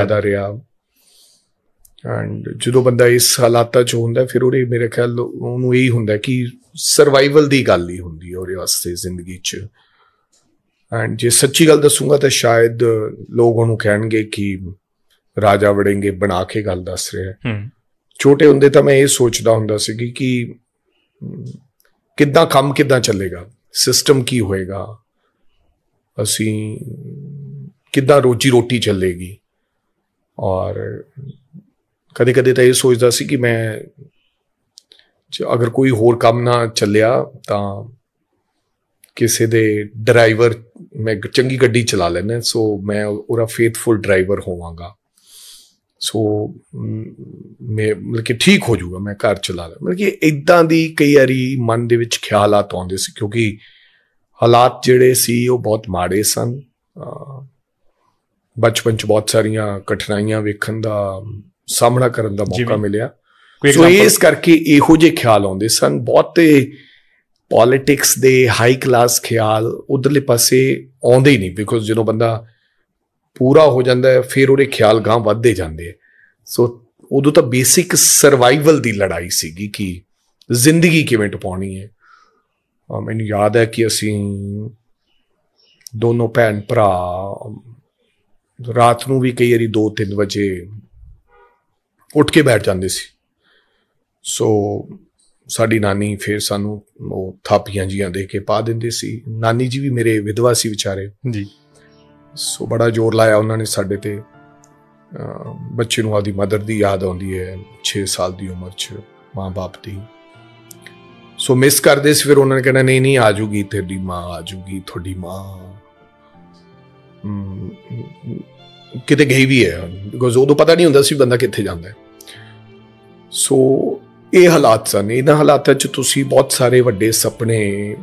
ਜ਼ਿਆਦਾ ਰਿਹਾ ਐਂਡ ਜਦੋਂ ਬੰਦਾ ਇਸ ਹਾਲਾਤਾਂ 'ਚ ਹੁੰਦਾ ਫਿਰ ਉਹਦੇ ਮੇਰੇ ਖਿਆਲ ਉਹਨੂੰ ਇਹ ਹੁੰਦਾ ਕਿ ਸਰਵਾਈਵਲ ਦੀ ਗੱਲ ਹੀ ਹੁੰਦੀ ਹੈ ਉਹਦੇ ਵਾਸਤੇ ਜ਼ਿੰਦਗੀ 'ਚ ਐਂਡ ਜੇ ਸੱਚੀ ਗੱਲ ਦੱਸੂਗਾ ਤਾਂ ਸ਼ਾਇਦ ਲੋਕ ਉਹਨੂੰ ਕਹਿਣਗੇ ਕਿ ਰਾਜਾ ਵੜेंगे ਬਣਾ ਕੇ ਗੱਲ ਦੱਸ ਰਿਹਾ ਹੈ ਛੋਟੇ ਹੁੰਦੇ ਤਾਂ ਮੈਂ ਇਹ ਸੋਚਦਾ ਹੁੰਦਾ ਸੀ ਕਿ ਕਿੱਦਾਂ ਕੰਮ ਕਿੱਦਾਂ ਚੱਲੇਗਾ ਸਿਸਟਮ ਕੀ ਹੋਏਗਾ ਅਸੀਂ ਕਿੱਦਾਂ ਰੋਜੀ ਰੋਟੀ ਚੱਲੇਗੀ ਔਰ ਕਦੇ ਕਦੇ ਤਾਂ ਇਹ ਸੋਚਦਾ ਸੀ ਕਿ ਮੈਂ ਜੇ ਅਗਰ ਕੋਈ ਹੋਰ ਕੰਮ ਨਾ ਚੱਲਿਆ ਤਾਂ ਕਿਸੇ ਦੇ ਡਰਾਈਵਰ ਮੈਂ ਚੰਗੀ ਗੱਡੀ ਚਲਾ ਲੈਣਾ ਸੋ ਮੈਂ ਉਹਦਾ ਫੇਥਫੁਲ ਡਰਾਈਵਰ ਹੋਵਾਂਗਾ ਸੋ ਮੈਂ ਮਤਲਬ ਕਿ ਠੀਕ ਹੋ ਜਾਊਗਾ ਮੈਂ ਘਰ ਚਲਾ ਲੈ ਮਤਲਬ ਕਿ ਇਦਾਂ ਦੀ ਕਈ ਵਾਰੀ ਮਨ ਦੇ ਵਿੱਚ ਆਤ ਆਉਂਦੇ ਸੀ ਕਿਉਂਕਿ ਹਾਲਾਤ ਜਿਹੜੇ ਸੀ ਉਹ ਬਹੁਤ ਮਾੜੇ ਸਨ ਬਚਪਨ ਚ ਬਹੁਤ ਸਾਰੀਆਂ ਕਠਿਨਾਈਆਂ ਵੇਖਣ ਦਾ ਸਾਹਮਣਾ ਕਰਨ ਦਾ ਮੌਕਾ ਮਿਲਿਆ ਸੋ ਇਸ ਕਰਕੇ ਇਹੋ ਜਿਹੇ ਖਿਆਲ ਆਉਂਦੇ ਸਨ ਬਹੁਤੇ ਪੋਲਿਟਿਕਸ ਦੇ ਹਾਈ ਕਲਾਸ ਖਿਆਲ ਉਧਰਲੇ ਪਾਸੇ ਆਉਂਦੇ ਹੀ ਨਹੀਂ ਬਿਕੋਜ਼ ਜਦੋਂ ਬੰਦਾ ਪੂਰਾ ਹੋ ਜਾਂਦਾ ਹੈ ਫਿਰ ਉਹਦੇ ਖਿਆਲ ਗਾਂ ਵੱਧਦੇ ਜਾਂਦੇ ਸੋ ਉਦੋਂ ਤਾਂ ਬੇਸਿਕ ਸਰਵਾਈਵਲ ਦੀ ਲੜਾਈ ਸੀਗੀ ਕਿ ਜ਼ਿੰਦਗੀ ਕਿਵੇਂ ਟਪਾਉਣੀ ਹੈ ਮੈਨੂੰ ਯਾਦ ਹੈ ਕਿ ਅਸੀਂ ਦੋਨੋਂ ਭੈਣ ਭਰਾ ਰਾਤ ਨੂੰ ਵੀ ਕਈ ਵਾਰੀ 2-3 ਵਜੇ ਉੱਠ ਕੇ ਬੈਠ ਜਾਂਦੇ ਸੀ ਸੋ ਸਾਡੀ ਨਾਨੀ ਫਿਰ ਸਾਨੂੰ ਉਹ ਥਾਪੀਆਂ ਜੀਆਂ ਦੇ ਕੇ ਪਾ ਦਿੰਦੇ ਸੀ ਨਾਨੀ ਜੀ ਵੀ ਮੇਰੇ ਵਿਧਵਾ ਸੀ ਵਿਚਾਰੇ ਜੀ ਸੋ ਬੜਾ ਜ਼ੋਰ ਲਾਇਆ ਉਹਨਾਂ ਨੇ ਸਾਡੇ ਤੇ ਬੱਚੇ ਨੂੰ ਆਦੀ ਮਦਰ ਦੀ ਯਾਦ ਆਉਂਦੀ ਹੈ 6 ਸਾਲ ਦੀ ਉਮਰ 'ਚ ਮਾਂ-ਬਾਪ ਦੀ ਸੋ ਮਿਸ ਕਰਦੇ ਸੀ ਫਿਰ ਉਹਨਾਂ ਨੇ ਕਹਿੰਦਾ ਨਹੀਂ ਨਹੀਂ ਆ ਜੂਗੀ ਤੇਰੀ ਮਾਂ ਆ ਜੂਗੀ ਤੁਹਾਡੀ ਮਾਂ ਕਿਤੇ ਗਈ ਵੀ ਹੈ ਬਿਕੋਜ਼ ਉਦੋਂ ਪਤਾ ਨਹੀਂ ਹੁੰਦਾ ਸੀ ਬੰਦਾ ਕਿੱਥੇ ਜਾਂਦਾ ਹੈ ਸੋ ਇਹ ਹਾਲਾਤ ਸਨ ਇਹਨਾਂ ਹਾਲਾਤਾਂ 'ਚ ਤੁਸੀਂ ਬਹੁਤ ਸਾਰੇ ਵੱਡੇ ਸੁਪਨੇ